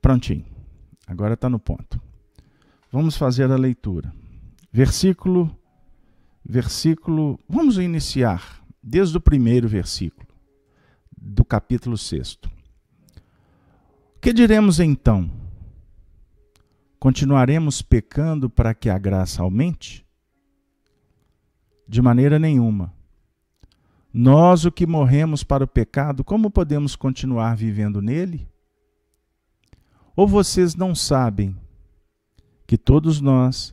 Prontinho. Agora está no ponto. Vamos fazer a leitura. Versículo, versículo. Vamos iniciar desde o primeiro versículo do capítulo 6. Que diremos então? Continuaremos pecando para que a graça aumente? De maneira nenhuma. Nós, o que morremos para o pecado, como podemos continuar vivendo nele? Ou vocês não sabem que todos nós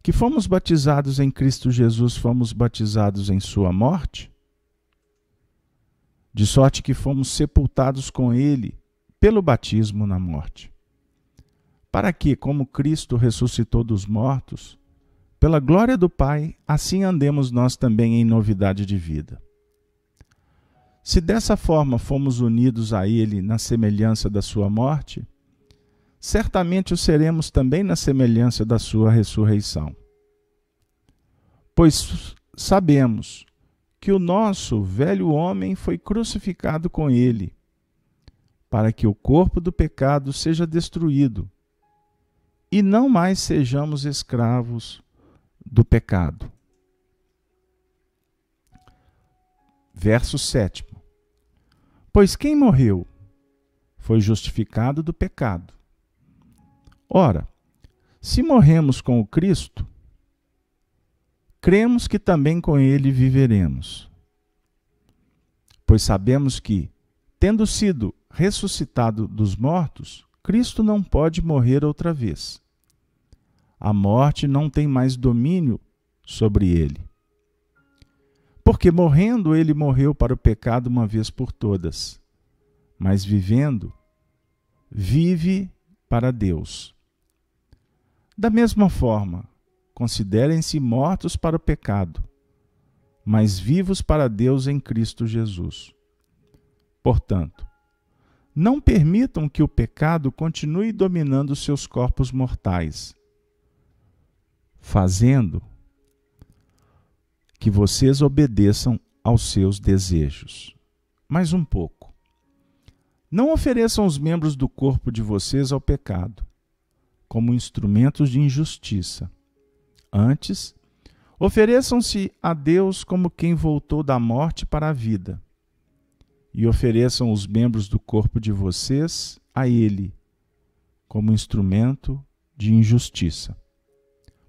que fomos batizados em Cristo Jesus fomos batizados em Sua morte? De sorte que fomos sepultados com Ele pelo batismo na morte. Para que, como Cristo ressuscitou dos mortos, pela glória do Pai, assim andemos nós também em novidade de vida. Se dessa forma fomos unidos a Ele na semelhança da Sua morte, certamente o seremos também na semelhança da sua ressurreição. Pois sabemos que o nosso velho homem foi crucificado com ele, para que o corpo do pecado seja destruído e não mais sejamos escravos do pecado. Verso 7. Pois quem morreu foi justificado do pecado Ora, se morremos com o Cristo, cremos que também com ele viveremos. Pois sabemos que, tendo sido ressuscitado dos mortos, Cristo não pode morrer outra vez. A morte não tem mais domínio sobre ele. Porque morrendo, ele morreu para o pecado uma vez por todas, mas vivendo, vive para Deus. Da mesma forma, considerem-se mortos para o pecado, mas vivos para Deus em Cristo Jesus. Portanto, não permitam que o pecado continue dominando seus corpos mortais, fazendo que vocês obedeçam aos seus desejos. Mais um pouco. Não ofereçam os membros do corpo de vocês ao pecado, como instrumentos de injustiça. Antes, ofereçam-se a Deus como quem voltou da morte para a vida. E ofereçam os membros do corpo de vocês a Ele como instrumento de injustiça.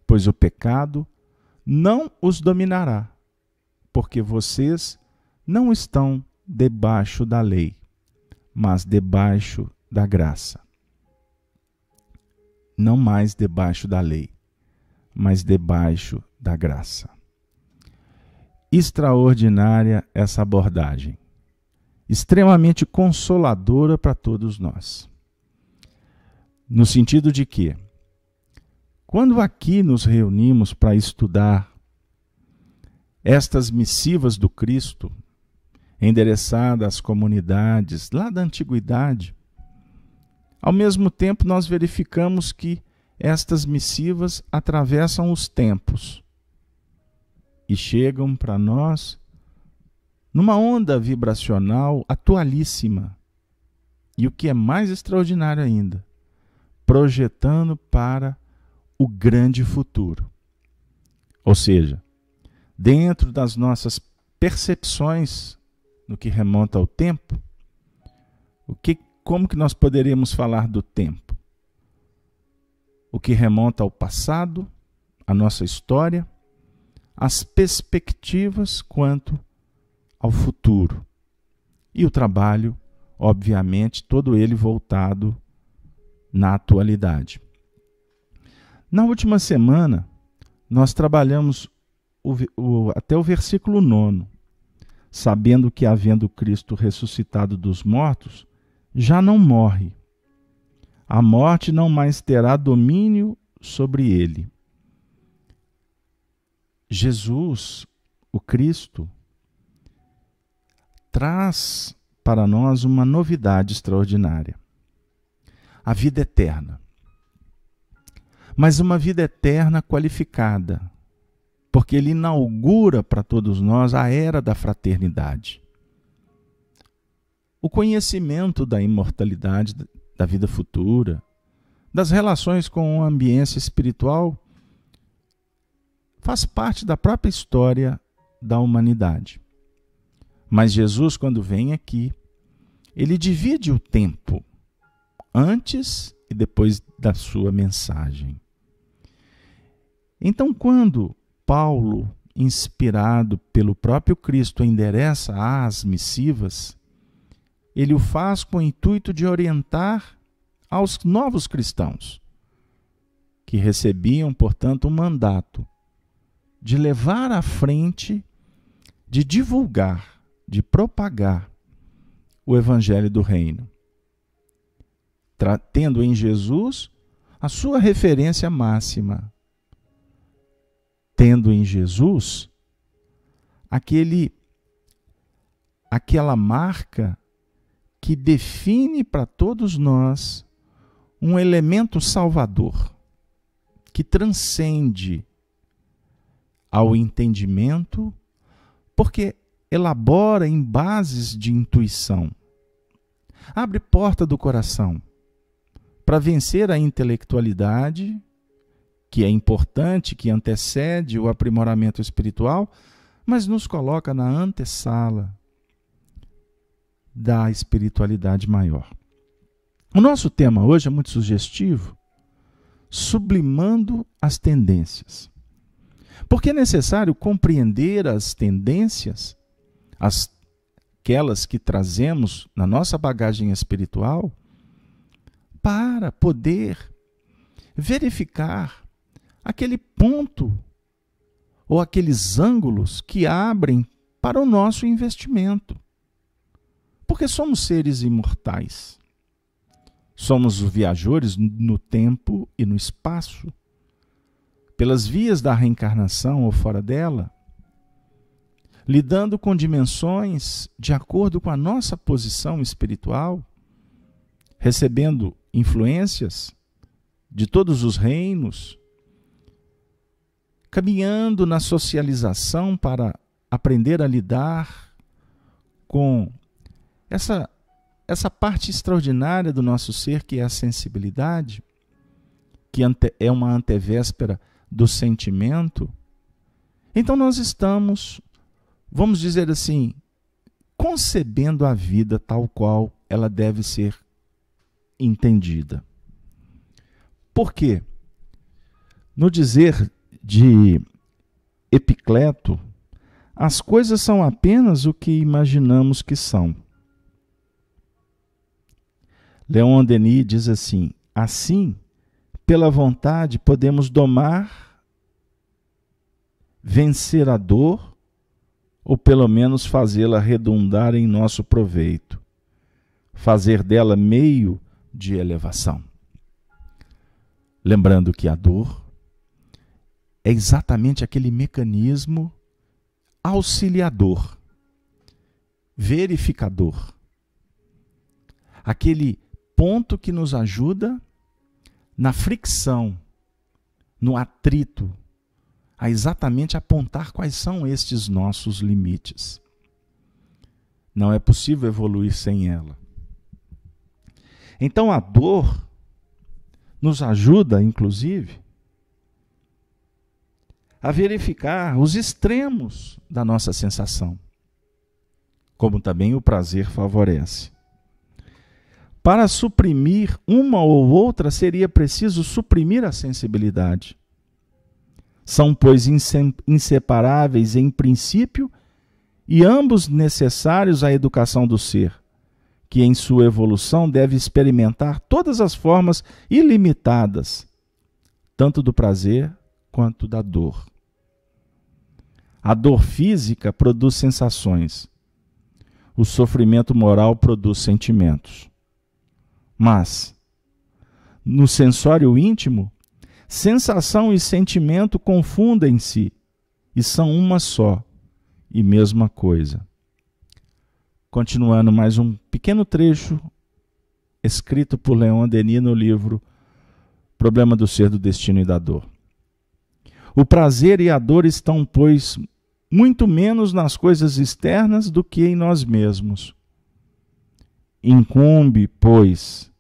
Pois o pecado não os dominará, porque vocês não estão debaixo da lei, mas debaixo da graça não mais debaixo da lei, mas debaixo da graça. Extraordinária essa abordagem, extremamente consoladora para todos nós. No sentido de que, quando aqui nos reunimos para estudar estas missivas do Cristo, endereçadas às comunidades lá da antiguidade, ao mesmo tempo, nós verificamos que estas missivas atravessam os tempos e chegam para nós numa onda vibracional atualíssima. E o que é mais extraordinário ainda, projetando para o grande futuro. Ou seja, dentro das nossas percepções no que remonta ao tempo, o que como que nós poderíamos falar do tempo? O que remonta ao passado, à nossa história, as perspectivas quanto ao futuro. E o trabalho, obviamente, todo ele voltado na atualidade. Na última semana, nós trabalhamos o, o, até o versículo 9. Sabendo que, havendo Cristo ressuscitado dos mortos, já não morre. A morte não mais terá domínio sobre ele. Jesus, o Cristo, traz para nós uma novidade extraordinária: a vida eterna. Mas uma vida eterna qualificada, porque ele inaugura para todos nós a era da fraternidade. O conhecimento da imortalidade da vida futura, das relações com a ambiência espiritual, faz parte da própria história da humanidade. Mas Jesus, quando vem aqui, ele divide o tempo antes e depois da sua mensagem. Então, quando Paulo, inspirado pelo próprio Cristo, endereça às missivas, ele o faz com o intuito de orientar aos novos cristãos, que recebiam, portanto, um mandato de levar à frente, de divulgar, de propagar o evangelho do reino, tendo em Jesus a sua referência máxima, tendo em Jesus aquele aquela marca que define para todos nós um elemento salvador que transcende ao entendimento, porque elabora em bases de intuição. Abre porta do coração para vencer a intelectualidade, que é importante, que antecede o aprimoramento espiritual, mas nos coloca na antessala da espiritualidade maior. O nosso tema hoje é muito sugestivo, sublimando as tendências. Porque é necessário compreender as tendências, as, aquelas que trazemos na nossa bagagem espiritual, para poder verificar aquele ponto ou aqueles ângulos que abrem para o nosso investimento. Porque somos seres imortais. Somos viajores no tempo e no espaço, pelas vias da reencarnação ou fora dela, lidando com dimensões de acordo com a nossa posição espiritual, recebendo influências de todos os reinos, caminhando na socialização para aprender a lidar com essa, essa parte extraordinária do nosso ser, que é a sensibilidade, que é uma antevéspera do sentimento, então nós estamos, vamos dizer assim, concebendo a vida tal qual ela deve ser entendida. Por quê? No dizer de Epicleto, as coisas são apenas o que imaginamos que são. Leon Denis diz assim: assim, pela vontade, podemos domar, vencer a dor, ou pelo menos fazê-la redundar em nosso proveito, fazer dela meio de elevação. Lembrando que a dor é exatamente aquele mecanismo auxiliador, verificador, aquele ponto que nos ajuda na fricção, no atrito, a exatamente apontar quais são estes nossos limites. Não é possível evoluir sem ela. Então a dor nos ajuda, inclusive, a verificar os extremos da nossa sensação, como também o prazer favorece. Para suprimir uma ou outra, seria preciso suprimir a sensibilidade. São, pois, inseparáveis em princípio e ambos necessários à educação do ser, que em sua evolução deve experimentar todas as formas ilimitadas, tanto do prazer quanto da dor. A dor física produz sensações. O sofrimento moral produz sentimentos. Mas, no sensório íntimo, sensação e sentimento confundem-se e são uma só e mesma coisa. Continuando mais um pequeno trecho escrito por Leon Denis no livro Problema do Ser, do Destino e da Dor. O prazer e a dor estão, pois, muito menos nas coisas externas do que em nós mesmos. Incumbe, pois,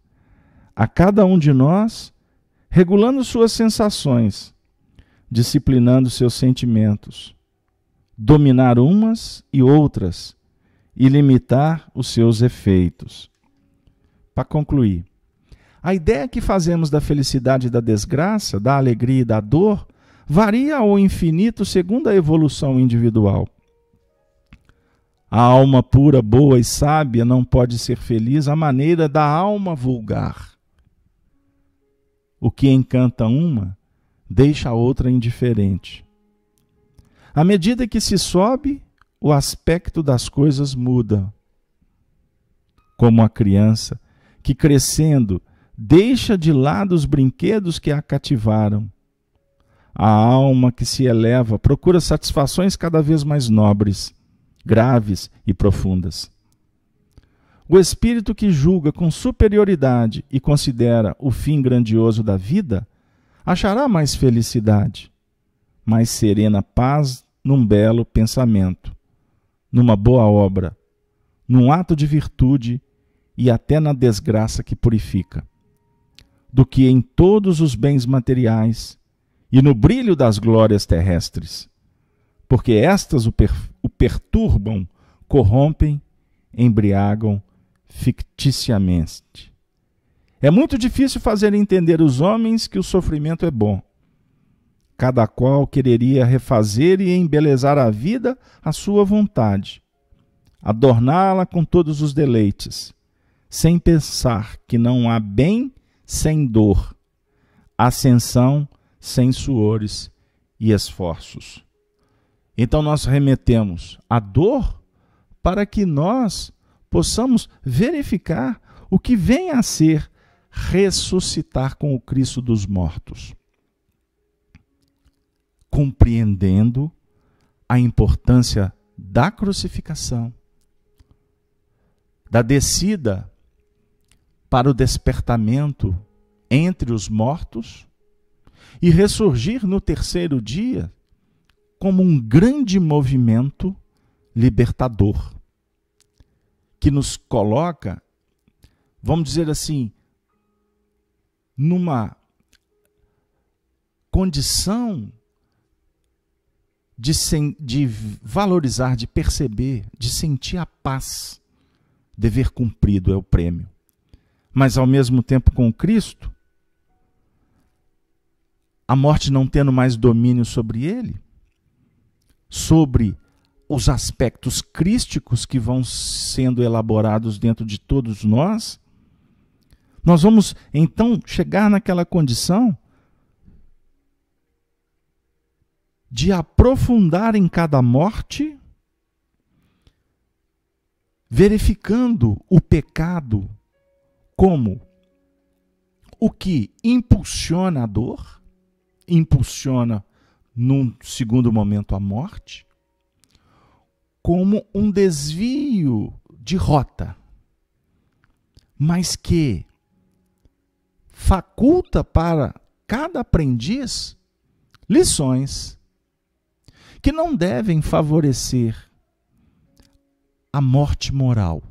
a cada um de nós, regulando suas sensações, disciplinando seus sentimentos, dominar umas e outras e limitar os seus efeitos. Para concluir, a ideia que fazemos da felicidade e da desgraça, da alegria e da dor, varia ao infinito segundo a evolução individual. A alma pura, boa e sábia não pode ser feliz à maneira da alma vulgar. O que encanta uma deixa a outra indiferente. À medida que se sobe, o aspecto das coisas muda. Como a criança que, crescendo, deixa de lado os brinquedos que a cativaram. A alma que se eleva procura satisfações cada vez mais nobres, graves e profundas. O espírito que julga com superioridade e considera o fim grandioso da vida achará mais felicidade, mais serena paz num belo pensamento, numa boa obra, num ato de virtude e até na desgraça que purifica, do que em todos os bens materiais e no brilho das glórias terrestres, porque estas o, per o perturbam, corrompem, embriagam ficticiamente. É muito difícil fazer entender os homens que o sofrimento é bom. Cada qual quereria refazer e embelezar a vida à sua vontade, adorná-la com todos os deleites, sem pensar que não há bem sem dor, ascensão sem suores e esforços. Então nós remetemos à dor para que nós possamos verificar o que vem a ser ressuscitar com o Cristo dos mortos, compreendendo a importância da crucificação, da descida para o despertamento entre os mortos e ressurgir no terceiro dia como um grande movimento libertador que nos coloca, vamos dizer assim, numa condição de, de valorizar, de perceber, de sentir a paz. Dever cumprido é o prêmio. Mas ao mesmo tempo com Cristo, a morte não tendo mais domínio sobre ele, sobre os aspectos crísticos que vão sendo elaborados dentro de todos nós, nós vamos então chegar naquela condição de aprofundar em cada morte, verificando o pecado como o que impulsiona a dor, impulsiona num segundo momento a morte, como um desvio de rota, mas que faculta para cada aprendiz lições que não devem favorecer a morte moral,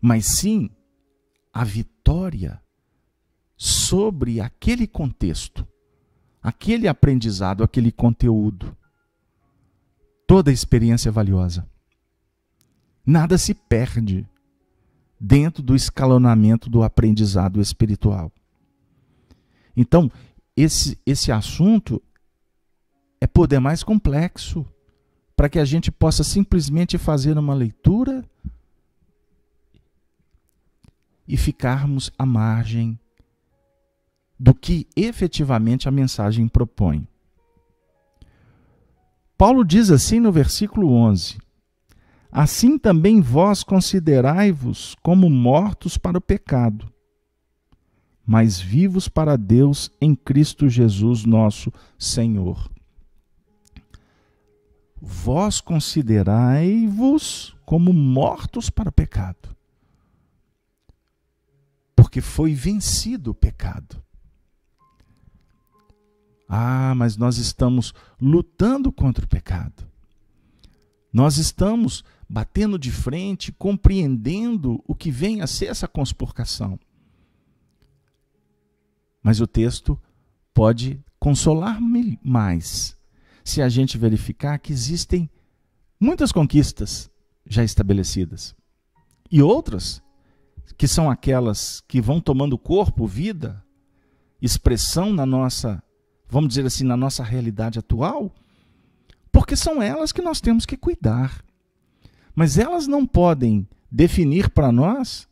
mas sim a vitória sobre aquele contexto, aquele aprendizado, aquele conteúdo toda a experiência é valiosa. Nada se perde dentro do escalonamento do aprendizado espiritual. Então, esse, esse assunto é poder mais complexo para que a gente possa simplesmente fazer uma leitura e ficarmos à margem do que efetivamente a mensagem propõe. Paulo diz assim no versículo 11: Assim também vós considerai-vos como mortos para o pecado, mas vivos para Deus em Cristo Jesus, nosso Senhor. Vós considerai-vos como mortos para o pecado, porque foi vencido o pecado. Ah, mas nós estamos lutando contra o pecado. Nós estamos batendo de frente, compreendendo o que vem a ser essa conspurcação. Mas o texto pode consolar mais se a gente verificar que existem muitas conquistas já estabelecidas e outras que são aquelas que vão tomando corpo, vida, expressão na nossa vamos dizer assim, na nossa realidade atual, porque são elas que nós temos que cuidar. Mas elas não podem definir para nós,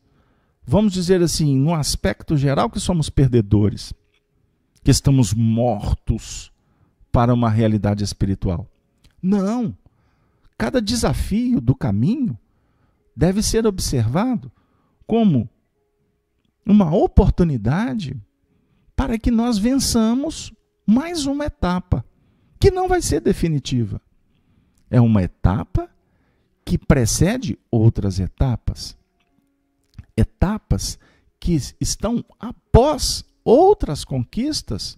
vamos dizer assim, no aspecto geral, que somos perdedores, que estamos mortos para uma realidade espiritual. Não! Cada desafio do caminho deve ser observado como uma oportunidade para que nós vençamos mais uma etapa, que não vai ser definitiva. É uma etapa que precede outras etapas. Etapas que estão após outras conquistas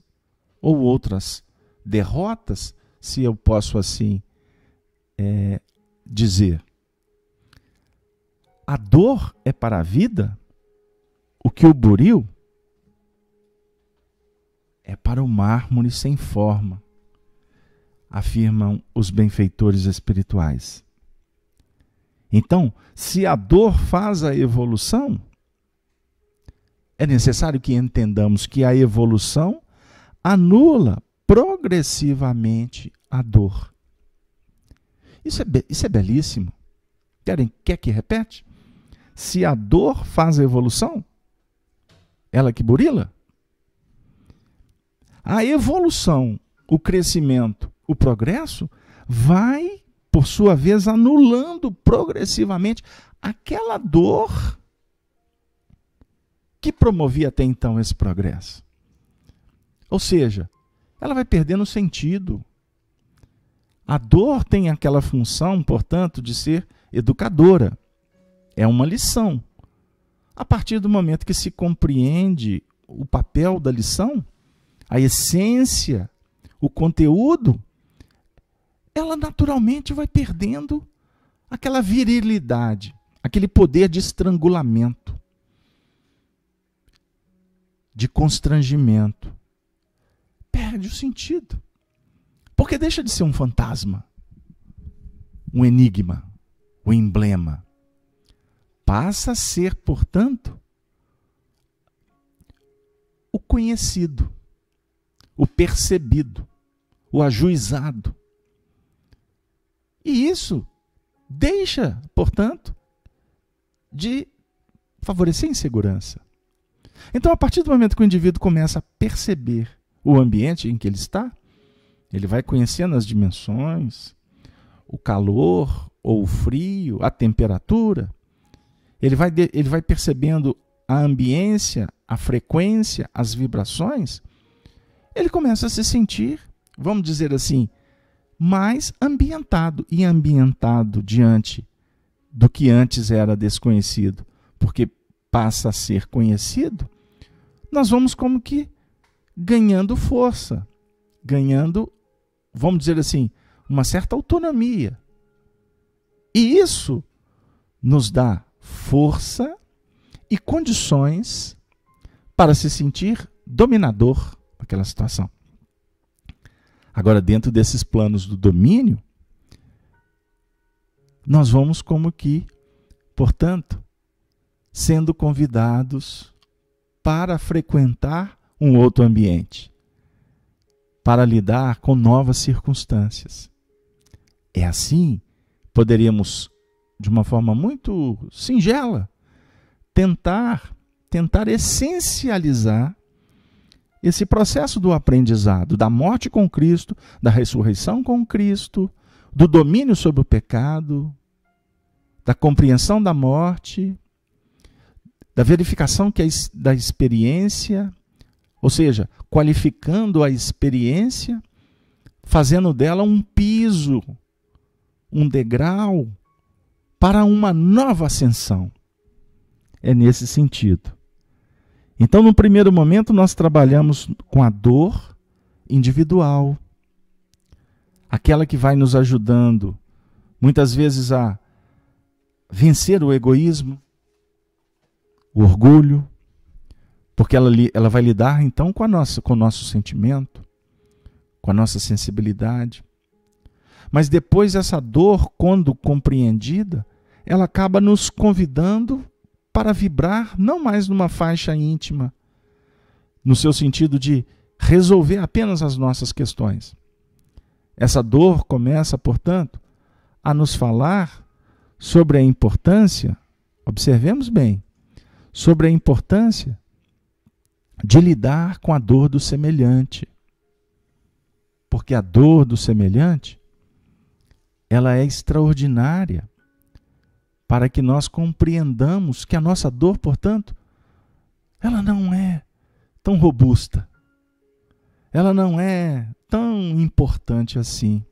ou outras derrotas, se eu posso assim é, dizer. A dor é para a vida? O que o buril é para o mármore sem forma, afirmam os benfeitores espirituais. Então, se a dor faz a evolução, é necessário que entendamos que a evolução anula progressivamente a dor. Isso é, isso é belíssimo. Querem, quer que repete? Se a dor faz a evolução, ela que burila? a evolução, o crescimento, o progresso vai, por sua vez, anulando progressivamente aquela dor que promovia até então esse progresso. Ou seja, ela vai perdendo sentido. A dor tem aquela função, portanto, de ser educadora. É uma lição. A partir do momento que se compreende o papel da lição, a essência, o conteúdo, ela naturalmente vai perdendo aquela virilidade, aquele poder de estrangulamento, de constrangimento. Perde o sentido. Porque deixa de ser um fantasma, um enigma, um emblema. Passa a ser, portanto, o conhecido o percebido, o ajuizado. E isso deixa, portanto, de favorecer a insegurança. Então, a partir do momento que o indivíduo começa a perceber o ambiente em que ele está, ele vai conhecendo as dimensões, o calor ou o frio, a temperatura, ele vai, ele vai percebendo a ambiência, a frequência, as vibrações, ele começa a se sentir, vamos dizer assim, mais ambientado e ambientado diante do que antes era desconhecido, porque passa a ser conhecido, nós vamos como que ganhando força, ganhando, vamos dizer assim, uma certa autonomia. E isso nos dá força e condições para se sentir dominador aquela situação. Agora, dentro desses planos do domínio, nós vamos como que, portanto, sendo convidados para frequentar um outro ambiente, para lidar com novas circunstâncias. É assim, poderíamos, de uma forma muito singela, tentar tentar essencializar esse processo do aprendizado, da morte com Cristo, da ressurreição com Cristo, do domínio sobre o pecado, da compreensão da morte, da verificação que é da experiência, ou seja, qualificando a experiência, fazendo dela um piso, um degrau para uma nova ascensão. É nesse sentido. Então, no primeiro momento, nós trabalhamos com a dor individual, aquela que vai nos ajudando muitas vezes a vencer o egoísmo, o orgulho, porque ela, ela vai lidar então com, a nossa, com o nosso sentimento, com a nossa sensibilidade. Mas depois essa dor, quando compreendida, ela acaba nos convidando para vibrar não mais numa faixa íntima, no seu sentido de resolver apenas as nossas questões. Essa dor começa, portanto, a nos falar sobre a importância, observemos bem, sobre a importância de lidar com a dor do semelhante. Porque a dor do semelhante, ela é extraordinária para que nós compreendamos que a nossa dor, portanto, ela não é tão robusta, ela não é tão importante assim.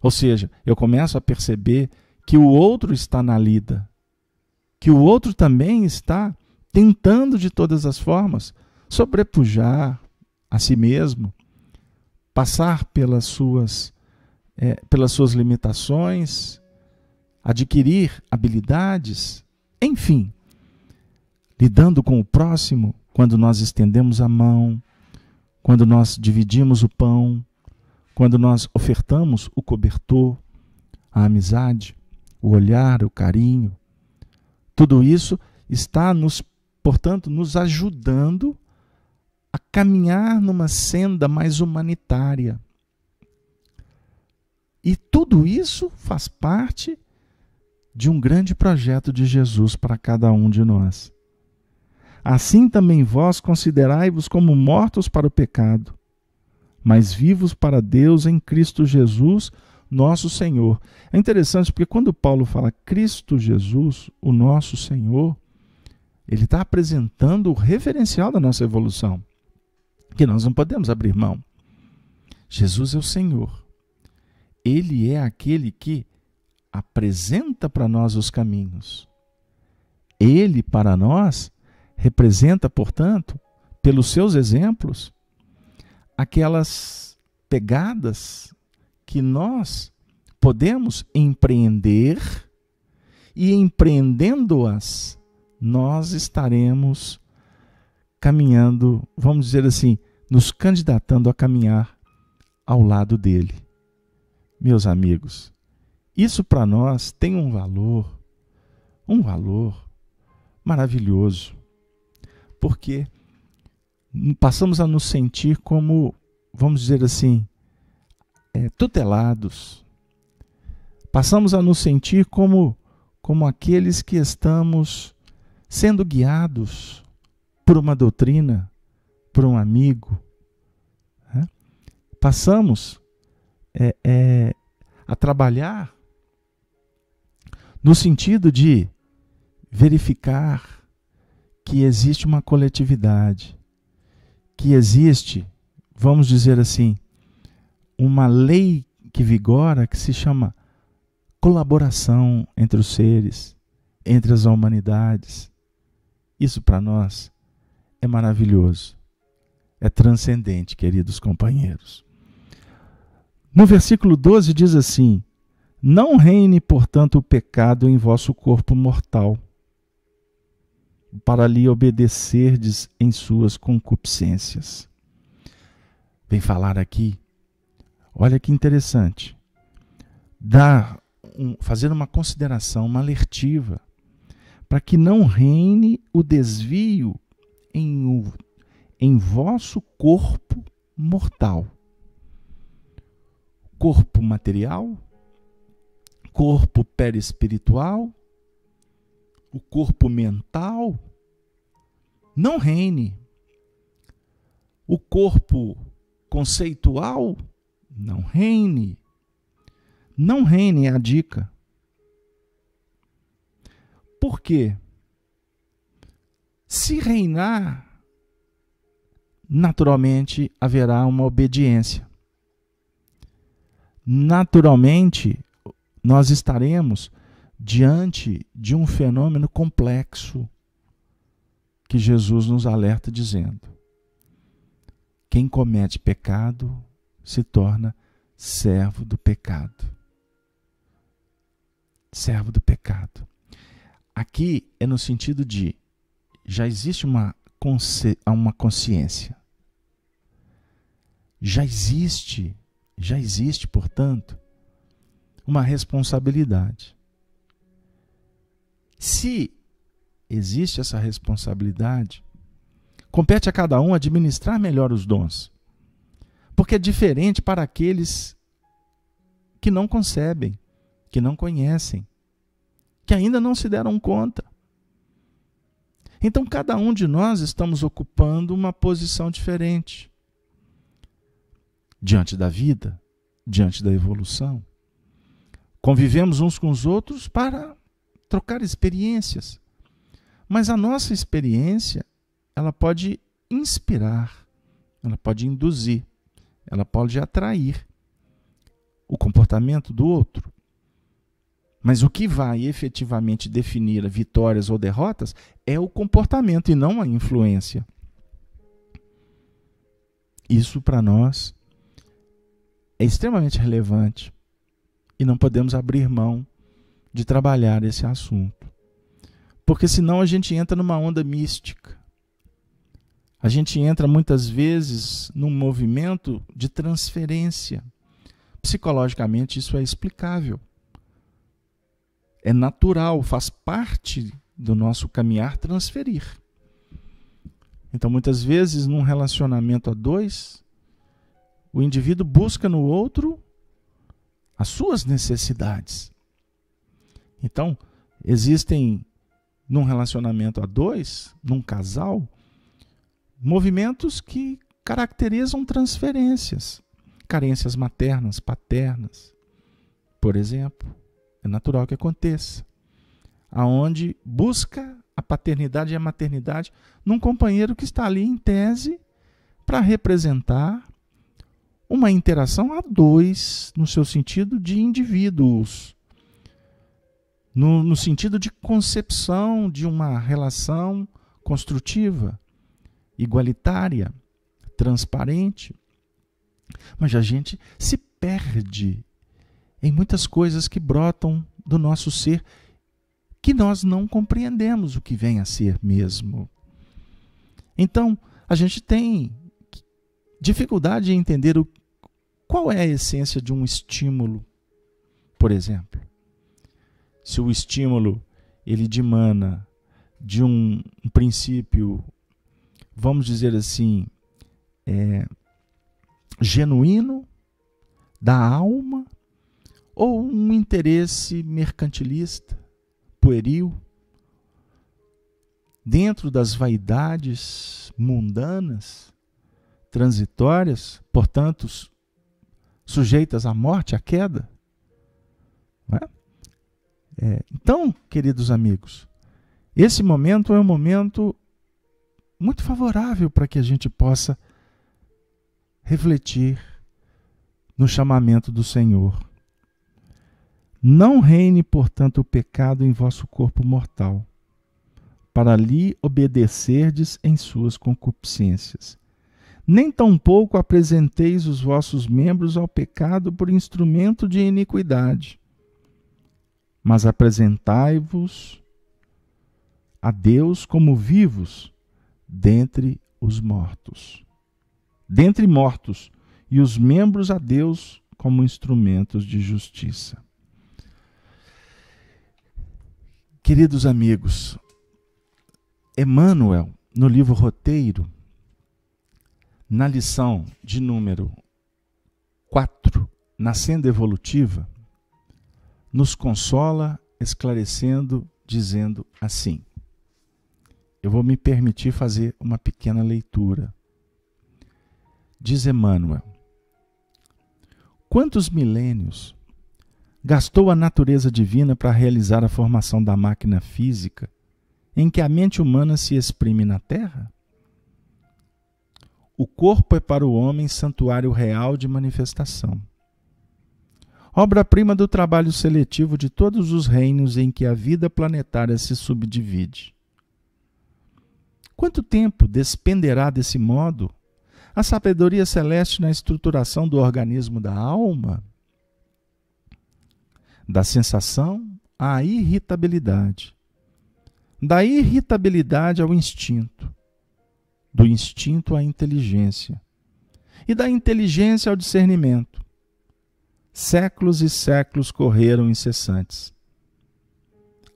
Ou seja, eu começo a perceber que o outro está na lida, que o outro também está tentando de todas as formas sobrepujar a si mesmo, passar pelas suas, é, pelas suas limitações, adquirir habilidades, enfim, lidando com o próximo, quando nós estendemos a mão, quando nós dividimos o pão, quando nós ofertamos o cobertor, a amizade, o olhar, o carinho, tudo isso está nos, portanto, nos ajudando a caminhar numa senda mais humanitária. E tudo isso faz parte de um grande projeto de Jesus para cada um de nós. Assim também vós considerai-vos como mortos para o pecado, mas vivos para Deus em Cristo Jesus, nosso Senhor. É interessante porque quando Paulo fala Cristo Jesus, o nosso Senhor, ele está apresentando o referencial da nossa evolução, que nós não podemos abrir mão. Jesus é o Senhor. Ele é aquele que apresenta para nós os caminhos. Ele, para nós, representa, portanto, pelos seus exemplos, aquelas pegadas que nós podemos empreender e, empreendendo-as, nós estaremos caminhando, vamos dizer assim, nos candidatando a caminhar ao lado dele. Meus amigos, isso para nós tem um valor, um valor maravilhoso, porque passamos a nos sentir como, vamos dizer assim, é, tutelados. Passamos a nos sentir como, como aqueles que estamos sendo guiados por uma doutrina, por um amigo. Né? Passamos é, é, a trabalhar no sentido de verificar que existe uma coletividade, que existe, vamos dizer assim, uma lei que vigora que se chama colaboração entre os seres, entre as humanidades. Isso para nós é maravilhoso, é transcendente, queridos companheiros. No versículo 12 diz assim: não reine, portanto, o pecado em vosso corpo mortal, para lhe obedecerdes em suas concupiscências. Vem falar aqui, olha que interessante, dar, um, fazer uma consideração, uma alertiva, para que não reine o desvio em, o, em vosso corpo mortal. Corpo material, corpo perispiritual, o corpo mental, não reine. O corpo conceitual, não reine. Não reine é a dica. Por quê? Se reinar, naturalmente haverá uma obediência. Naturalmente nós estaremos diante de um fenômeno complexo que Jesus nos alerta dizendo: quem comete pecado se torna servo do pecado. Servo do pecado. Aqui é no sentido de já existe uma, consci, uma consciência. Já existe, já existe, portanto, uma responsabilidade. Se existe essa responsabilidade, compete a cada um administrar melhor os dons, porque é diferente para aqueles que não concebem, que não conhecem, que ainda não se deram conta. Então, cada um de nós estamos ocupando uma posição diferente diante da vida, diante da evolução. Convivemos uns com os outros para trocar experiências. Mas a nossa experiência, ela pode inspirar, ela pode induzir, ela pode atrair o comportamento do outro. Mas o que vai efetivamente definir vitórias ou derrotas é o comportamento e não a influência. Isso para nós é extremamente relevante. E não podemos abrir mão de trabalhar esse assunto. Porque senão a gente entra numa onda mística. A gente entra muitas vezes num movimento de transferência. Psicologicamente, isso é explicável. É natural, faz parte do nosso caminhar transferir. Então, muitas vezes, num relacionamento a dois, o indivíduo busca no outro as suas necessidades. Então, existem num relacionamento a dois, num casal, movimentos que caracterizam transferências, carências maternas, paternas, por exemplo. É natural que aconteça. Aonde busca a paternidade e a maternidade num companheiro que está ali em tese para representar, uma interação a dois, no seu sentido de indivíduos, no, no sentido de concepção de uma relação construtiva, igualitária, transparente. Mas a gente se perde em muitas coisas que brotam do nosso ser que nós não compreendemos o que vem a ser mesmo. Então, a gente tem dificuldade em entender o, qual é a essência de um estímulo, por exemplo. Se o estímulo ele dimana de um, um princípio, vamos dizer assim, é, genuíno da alma ou um interesse mercantilista, pueril, dentro das vaidades mundanas, transitórias, portanto, sujeitas à morte, à queda. É? É, então, queridos amigos, esse momento é um momento muito favorável para que a gente possa refletir no chamamento do Senhor. Não reine, portanto, o pecado em vosso corpo mortal, para lhe obedecerdes em suas concupiscências nem tampouco apresenteis os vossos membros ao pecado por instrumento de iniquidade, mas apresentai-vos a Deus como vivos dentre os mortos. Dentre mortos, e os membros a Deus como instrumentos de justiça. Queridos amigos, Emmanuel, no livro Roteiro, na lição de número 4, na senda evolutiva, nos consola esclarecendo, dizendo assim: Eu vou me permitir fazer uma pequena leitura. Diz Emmanuel: Quantos milênios gastou a natureza divina para realizar a formação da máquina física em que a mente humana se exprime na Terra? O corpo é para o homem santuário real de manifestação. Obra-prima do trabalho seletivo de todos os reinos em que a vida planetária se subdivide. Quanto tempo despenderá desse modo a sabedoria celeste na estruturação do organismo da alma? Da sensação à irritabilidade. Da irritabilidade ao instinto do instinto à inteligência e da inteligência ao discernimento. Séculos e séculos correram incessantes.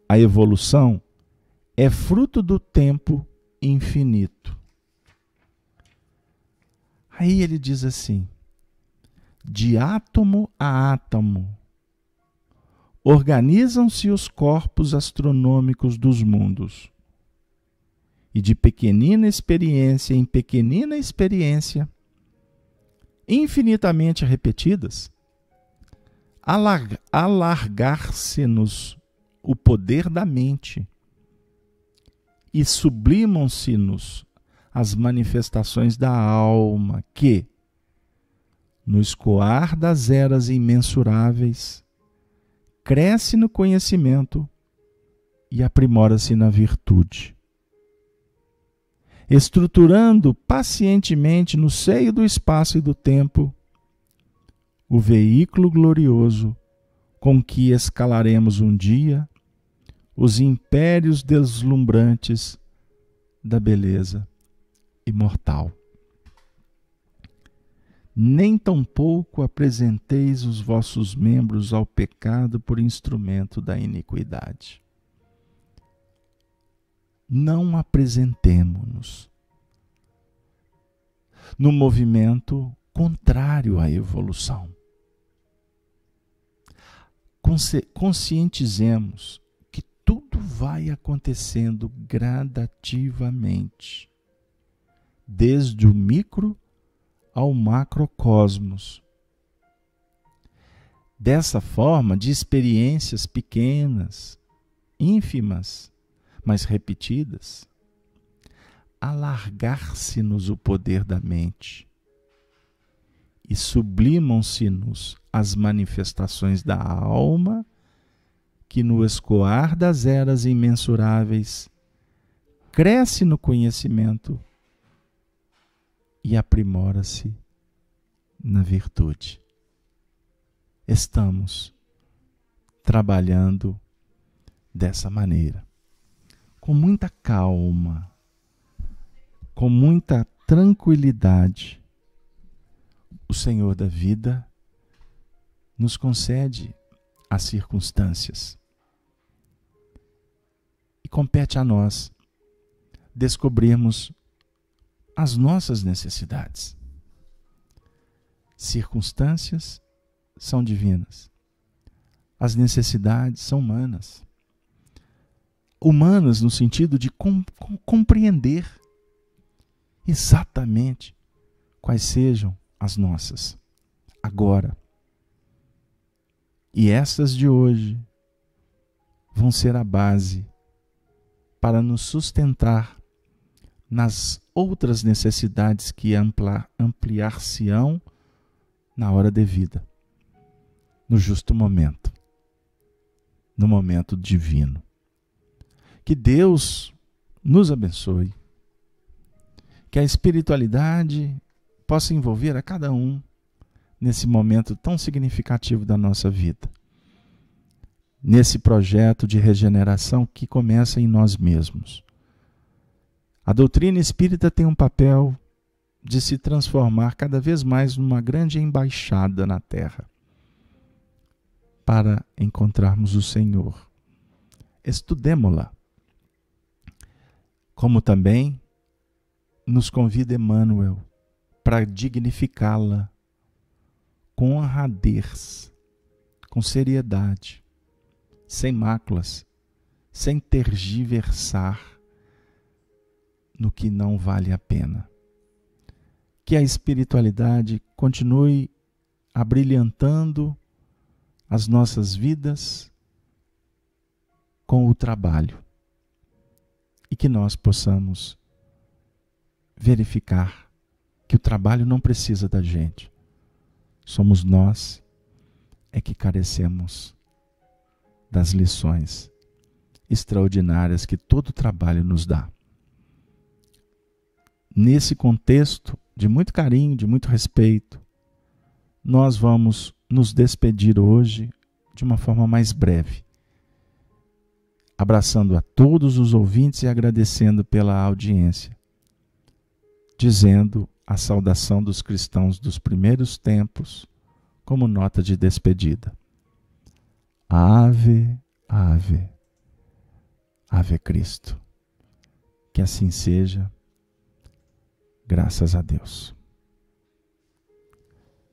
A evolução é fruto do tempo infinito. Aí ele diz assim: de átomo a átomo, organizam-se os corpos astronômicos dos mundos e de pequenina experiência em pequenina experiência, infinitamente repetidas, alargar-se-nos o poder da mente e sublimam-se-nos as manifestações da alma que, no escoar das eras imensuráveis, cresce no conhecimento e aprimora-se na virtude estruturando pacientemente no seio do espaço e do tempo o veículo glorioso com que escalaremos um dia os impérios deslumbrantes da beleza imortal. Nem tampouco apresenteis os vossos membros ao pecado por instrumento da iniquidade não apresentemo-nos no movimento contrário à evolução. Conscientizemos que tudo vai acontecendo gradativamente, desde o micro ao macrocosmos. Dessa forma, de experiências pequenas, ínfimas, mas repetidas, alargar-se-nos o poder da mente e sublimam-se-nos as manifestações da alma que no escoar das eras imensuráveis cresce no conhecimento e aprimora-se na virtude. Estamos trabalhando dessa maneira com muita calma, com muita tranquilidade, o Senhor da vida nos concede as circunstâncias. E compete a nós descobrirmos as nossas necessidades. Circunstâncias são divinas, as necessidades são humanas humanas no sentido de com, com, compreender exatamente quais sejam as nossas agora. E estas de hoje vão ser a base para nos sustentar nas outras necessidades que ampliar, ampliar-se-ão na hora devida, no justo momento, no momento divino. Que Deus nos abençoe. Que a espiritualidade possa envolver a cada um nesse momento tão significativo da nossa vida. Nesse projeto de regeneração que começa em nós mesmos. A doutrina espírita tem um papel de se transformar cada vez mais numa grande embaixada na terra para encontrarmos o Senhor. Estudemo-la como também nos convida Emmanuel para dignificá-la com honradez, com seriedade, sem máculas, sem tergiversar no que não vale a pena. Que a espiritualidade continue abrilhantando as nossas vidas com o trabalho e que nós possamos verificar que o trabalho não precisa da gente. Somos nós é que carecemos das lições extraordinárias que todo trabalho nos dá. Nesse contexto de muito carinho, de muito respeito, nós vamos nos despedir hoje de uma forma mais breve abraçando a todos os ouvintes e agradecendo pela audiência, dizendo a saudação dos cristãos dos primeiros tempos como nota de despedida. Ave, ave, ave Cristo. Que assim seja, graças a Deus.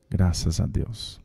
Graças a Deus.